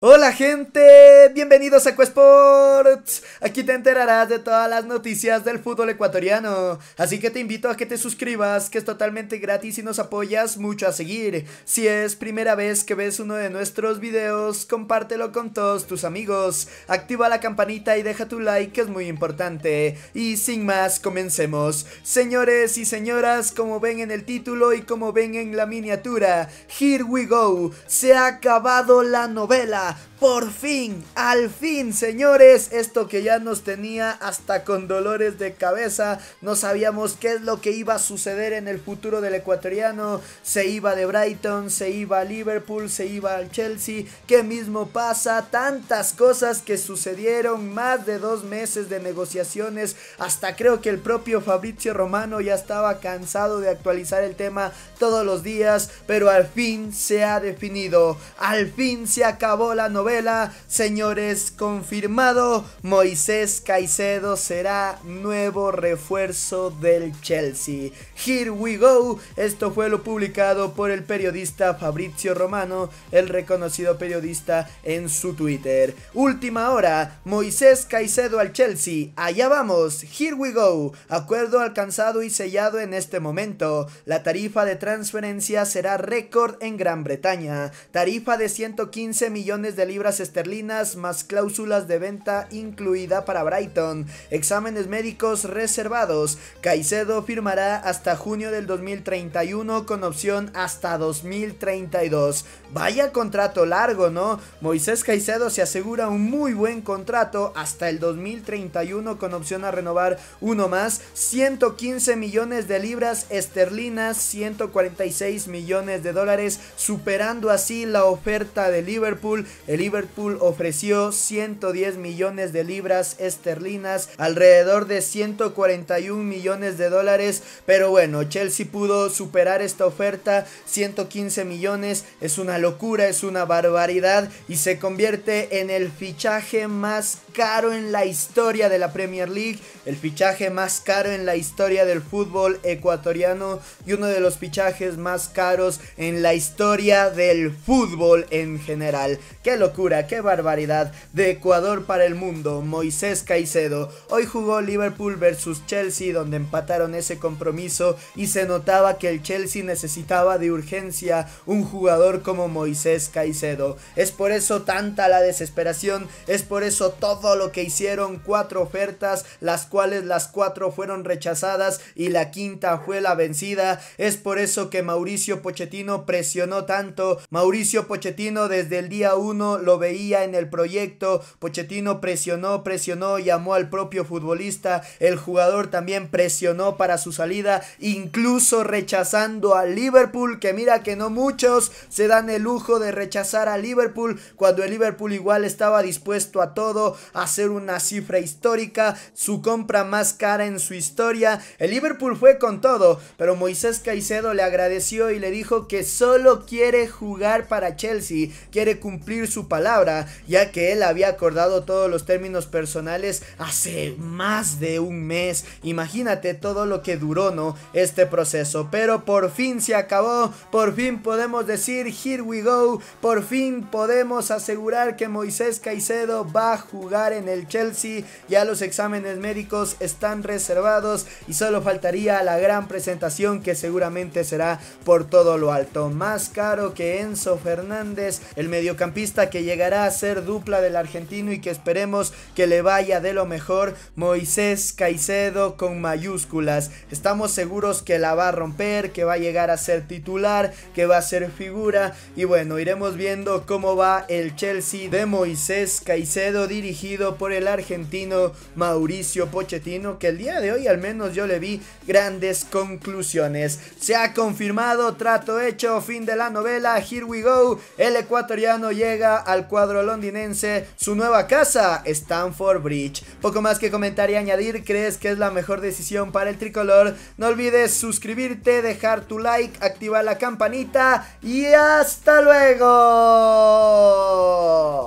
Hola gente, bienvenidos a Equesports! Aquí te enterarás de todas las noticias del fútbol ecuatoriano. Así que te invito a que te suscribas, que es totalmente gratis y nos apoyas mucho a seguir. Si es primera vez que ves uno de nuestros videos, compártelo con todos tus amigos. Activa la campanita y deja tu like, que es muy importante. Y sin más, comencemos. Señores y señoras, como ven en el título y como ven en la miniatura, Here we go. Se ha acabado la novela. Bye. Uh, Por fin, al fin, señores, esto que ya nos tenía hasta con dolores de cabeza, no sabíamos qué es lo que iba a suceder en el futuro del ecuatoriano, se iba de Brighton, se iba a Liverpool, se iba al Chelsea, qué mismo pasa, tantas cosas que sucedieron, más de dos meses de negociaciones, hasta creo que el propio Fabrizio Romano ya estaba cansado de actualizar el tema todos los días, pero al fin se ha definido, al fin se acabó la novela señores, confirmado, Moisés Caicedo será nuevo refuerzo del Chelsea. Here we go, esto fue lo publicado por el periodista Fabrizio Romano, el reconocido periodista en su Twitter. Última hora, Moisés Caicedo al Chelsea, allá vamos, here we go, acuerdo alcanzado y sellado en este momento, la tarifa de transferencia será récord en Gran Bretaña, tarifa de 115 millones de libras libras esterlinas más cláusulas de venta incluida para Brighton. Exámenes médicos reservados. Caicedo firmará hasta junio del 2031 con opción hasta 2032. Vaya contrato largo, ¿no? Moisés Caicedo se asegura un muy buen contrato hasta el 2031 con opción a renovar uno más. 115 millones de libras esterlinas, 146 millones de dólares, superando así la oferta de Liverpool. El Liverpool ofreció 110 millones de libras esterlinas, alrededor de 141 millones de dólares, pero bueno, Chelsea pudo superar esta oferta, 115 millones, es una locura, es una barbaridad y se convierte en el fichaje más caro en la historia de la Premier League, el fichaje más caro en la historia del fútbol ecuatoriano y uno de los fichajes más caros en la historia del fútbol en general qué barbaridad. De Ecuador para el mundo, Moisés Caicedo. Hoy jugó Liverpool versus Chelsea donde empataron ese compromiso y se notaba que el Chelsea necesitaba de urgencia un jugador como Moisés Caicedo. Es por eso tanta la desesperación, es por eso todo lo que hicieron, cuatro ofertas, las cuales las cuatro fueron rechazadas y la quinta fue la vencida. Es por eso que Mauricio Pochettino presionó tanto. Mauricio Pochettino desde el día 1 lo veía en el proyecto. Pochettino presionó, presionó, llamó al propio futbolista. El jugador también presionó para su salida, incluso rechazando a Liverpool, que mira que no muchos se dan el lujo de rechazar a Liverpool cuando el Liverpool igual estaba dispuesto a todo, a hacer una cifra histórica, su compra más cara en su historia. El Liverpool fue con todo, pero Moisés Caicedo le agradeció y le dijo que solo quiere jugar para Chelsea, quiere cumplir su palabra, ya que él había acordado todos los términos personales hace más de un mes. Imagínate todo lo que duró, ¿no? Este proceso. Pero por fin se acabó, por fin podemos decir, here we go, por fin podemos asegurar que Moisés Caicedo va a jugar en el Chelsea. Ya los exámenes médicos están reservados y solo faltaría la gran presentación que seguramente será por todo lo alto. Más caro que Enzo Fernández, el mediocampista que llegará a ser dupla del argentino y que esperemos que le vaya de lo mejor. Moisés Caicedo con mayúsculas. Estamos seguros que la va a romper, que va a llegar a ser titular, que va a ser figura. Y bueno, iremos viendo cómo va el Chelsea de Moisés Caicedo dirigido por el argentino Mauricio Pochettino, que el día de hoy al menos yo le vi grandes conclusiones. Se ha confirmado, trato hecho, fin de la novela, here we go. El ecuatoriano llega a cuadro londinense su nueva casa, stanford Bridge. Poco más que comentar y añadir, ¿crees que es la mejor decisión para el tricolor? No olvides suscribirte, dejar tu like, activar la campanita y hasta luego.